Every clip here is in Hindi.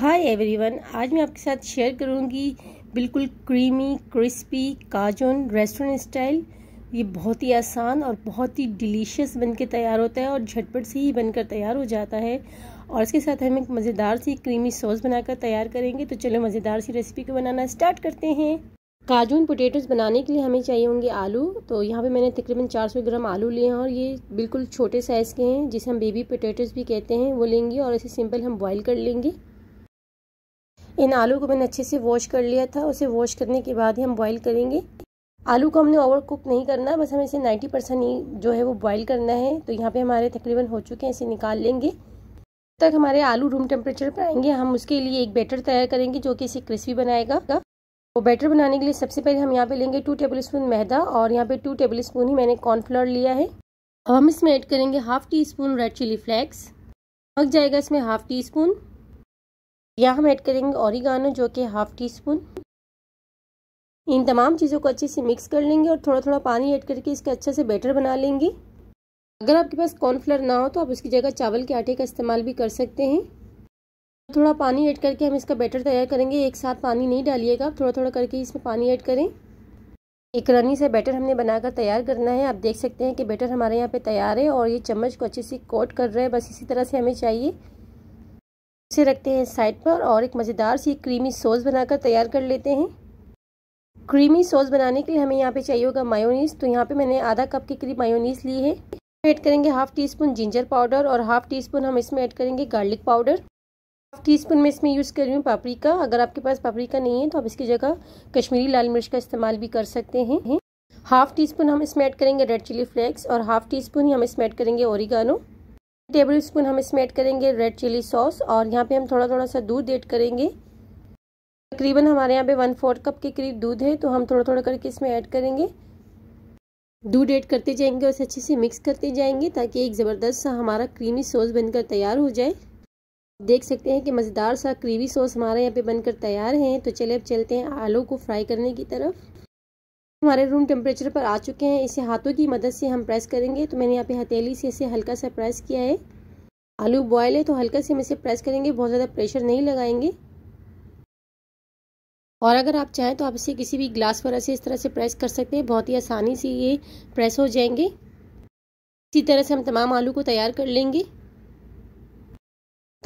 हाय एवरीवन आज मैं आपके साथ शेयर करूंगी बिल्कुल क्रीमी क्रिस्पी काजोन रेस्टोरेंट स्टाइल ये बहुत ही आसान और बहुत ही डिलीशियस बनके तैयार होता है और झटपट से ही बनकर तैयार हो जाता है और इसके साथ हम एक मज़ेदार सी क्रीमी सॉस बनाकर तैयार करेंगे तो चलो मज़ेदार सी रेसिपी को बनाना स्टार्ट करते हैं काजून पोटेटोज़ बनाने के लिए हमें चाहिए होंगे आलू तो यहाँ पे मैंने तकरीबन 400 ग्राम आलू लिए हैं और ये बिल्कुल छोटे साइज़ के हैं जिसे हम बेबी पोटेटोज भी कहते हैं वो लेंगे और इसे सिंपल हम बॉईल कर लेंगे इन आलू को मैंने अच्छे से वॉश कर लिया था उसे वॉश करने के बाद ही हम बॉईल करेंगे आलू को हमने ओवर कुक नहीं करना बस हमें इसे 90 परसेंट ही जो है वो बॉईल करना है तो यहाँ पे हमारे तकरीबन हो चुके हैं इसे निकाल लेंगे तक हमारे आलू रूम टेम्परेचर पर आएंगे हम उसके लिए एक बैटर तैयार करेंगे जो कि इसे क्रिस्पी बनाएगा वो बैटर बनाने के लिए सबसे पहले हम यहाँ पर लेंगे टू टेबल स्पून मैदा और यहाँ पर टू टेबल स्पून ही मैंने कॉर्नफ्लोर लिया है अब हम इसमें ऐड करेंगे half teaspoon red chilli flakes पक जाएगा इसमें हाफ टी स्पून यहाँ हम ऐड करेंगे औरिगानो जो कि हाफ टी स्पून इन तमाम चीज़ों को अच्छे से मिक्स कर लेंगे और थोड़ा थोड़ा पानी ऐड करके इसका अच्छे से बैटर बना लेंगे अगर आपके पास कॉर्नफ्लोर ना हो तो आप इसकी जगह चावल के आटे का इस्तेमाल भी कर सकते हैं थोड़ा पानी ऐड करके हम इसका बैटर तैयार करेंगे एक साथ पानी नहीं डालिएगा आप थोड़ा थोड़ा करके इसमें पानी ऐड करें एक रनी से बैटर हमने बनाकर तैयार करना है आप देख सकते हैं कि बैटर हमारे यहाँ पे तैयार है और ये चम्मच को अच्छे से कोट कर रहा है बस इसी तरह से हमें चाहिए इसे रखते हैं साइड पर और एक मज़ेदार सी क्रीमी सॉस बनाकर तैयार कर लेते हैं क्रीमी सॉस बनाने के लिए हमें यहाँ पे चाहिए होगा मायोनीस तो यहाँ पे मैंने आधा कप के करीब मायोनीस ली है ऐड करेंगे half teaspoon ginger powder और हाफ टी स्पून हम इसमें ऐड करेंगे garlic powder half teaspoon में इसमें यूज़ कर रही हूँ पापरिका अगर आपके पास पापरिका नहीं है तो आप इसकी जगह कश्मीरी लाल मिर्च का इस्तेमाल भी कर सकते हैं हाफ टी स्पून हम इसमें ऐड करेंगे रेड चिली फ्लेक्स और हाफ टी स्पून हम इसमें ऐड करेंगे ओरिगानो टेबल स्पून हम इसमें ऐड करेंगे रेड चिली सॉस और यहाँ पे हम थोड़ा थोड़ा सा दूध ऐड करेंगे तकरीबन हमारे यहाँ पे वन फोर्थ कप के करीब दूध है तो हम थोड़ा थोड़ा करके इसमें ऐड करेंगे दूध ऐड करते जाएंगे और अच्छे से मिक्स करते जाएंगे ताकि एक ज़बरदस्त सा हमारा क्रीमी सॉस बनकर तैयार हो जाए देख सकते हैं कि मज़ेदार सा क्रीमी सॉस हमारे यहाँ पे बनकर तैयार है तो चले अब चलते हैं आलू को फ्राई करने की तरफ हमारे रूम टेम्परेचर पर आ चुके हैं इसे हाथों की मदद से हम प्रेस करेंगे तो मैंने यहाँ पे हथेली से इसे हल्का सा प्रेस किया है आलू बॉयल है तो हल्का से हम इसे प्रेस करेंगे बहुत ज़्यादा प्रेशर नहीं लगाएंगे और अगर आप चाहें तो आप इसे किसी भी ग्लास पर ऐसे इस तरह से प्रेस कर सकते हैं बहुत ही आसानी से ये प्रेस हो जाएंगे इसी तरह से हम तमाम आलू को तैयार कर लेंगे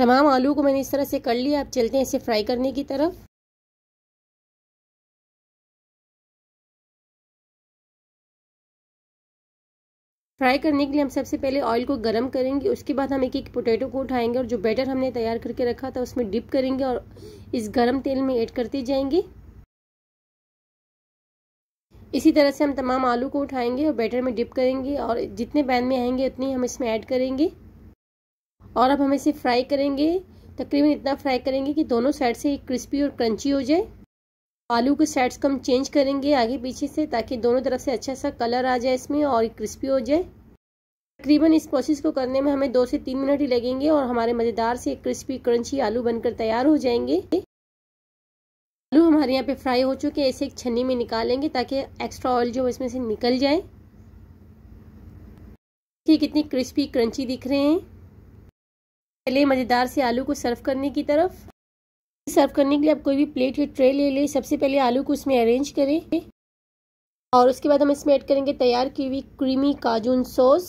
तमाम आलू को मैंने इस तरह से कर लिया आप चलते हैं इसे फ्राई करने की तरफ फ्राई करने के लिए हम सबसे पहले ऑयल को गर्म करेंगे उसके बाद हम एक एक पोटैटो को उठाएंगे और जो बैटर हमने तैयार करके रखा था उसमें डिप करेंगे और इस गर्म तेल में ऐड करते जाएंगे इसी तरह से हम तमाम आलू को उठाएंगे और बैटर में डिप करेंगे और जितने पैन में आएंगे उतनी हम इसमें ऐड करेंगे और अब हम इसे फ्राई करेंगे तकरीबन इतना फ्राई करेंगे कि दोनों साइड से क्रिस्पी और क्रंची हो जाए आलू के साइड्स को हम चेंज करेंगे आगे पीछे से ताकि दोनों तरफ से अच्छा सा कलर आ जाए इसमें और क्रिस्पी हो जाए तकरीबन इस प्रोसेस को करने में हमें दो से तीन मिनट ही लगेंगे और हमारे मज़ेदार से क्रिस्पी क्रंची आलू बनकर तैयार हो जाएंगे आलू हमारे यहाँ पे फ्राई हो चुके हैं इसे एक छन्नी में निकालेंगे ताकि एक्स्ट्रा ऑयल जो इसमें से निकल जाए ठीक कितनी क्रिस्पी क्रंची दिख रहे हैं पहले मज़ेदार से आलू को सर्व करने की तरफ सर्व करने के लिए आप कोई भी प्लेट या ट्रे ले लें सबसे पहले आलू को उसमें अरेंज करें और उसके बाद हम इसमें ऐड करेंगे तैयार की हुई क्रीमी काजून सॉस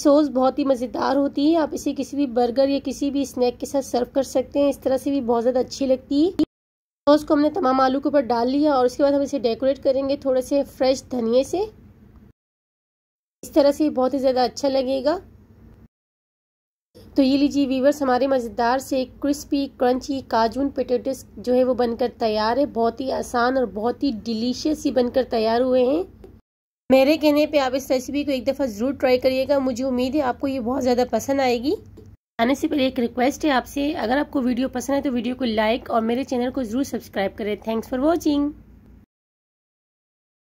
सॉस बहुत ही मज़ेदार होती है आप इसे किसी भी बर्गर या किसी भी स्नैक के साथ सर्व कर सकते हैं इस तरह से भी बहुत ज़्यादा अच्छी लगती है सॉस को हमने तमाम आलू के ऊपर डाल लिया और उसके बाद हम इसे डेकोरेट करेंगे थोड़े से फ्रेश धनिए से इस तरह से बहुत ही ज़्यादा अच्छा लगेगा तो ये लीजिए वीवर्स हमारे मज़ेदार से क्रिस्पी क्रंची काजून पटेटस जो है वो बनकर तैयार है बहुत ही आसान और बहुत ही डिलीशियस ही बनकर तैयार हुए हैं मेरे कहने पे आप इस रेसिपी को एक दफ़ा ज़रूर ट्राई करिएगा मुझे उम्मीद है आपको ये बहुत ज़्यादा पसंद आएगी आने से पहले एक रिक्वेस्ट है आपसे अगर आपको वीडियो पसंद है तो वीडियो को लाइक और मेरे चैनल को ज़रूर सब्सक्राइब करें थैंक्स फॉर वॉचिंग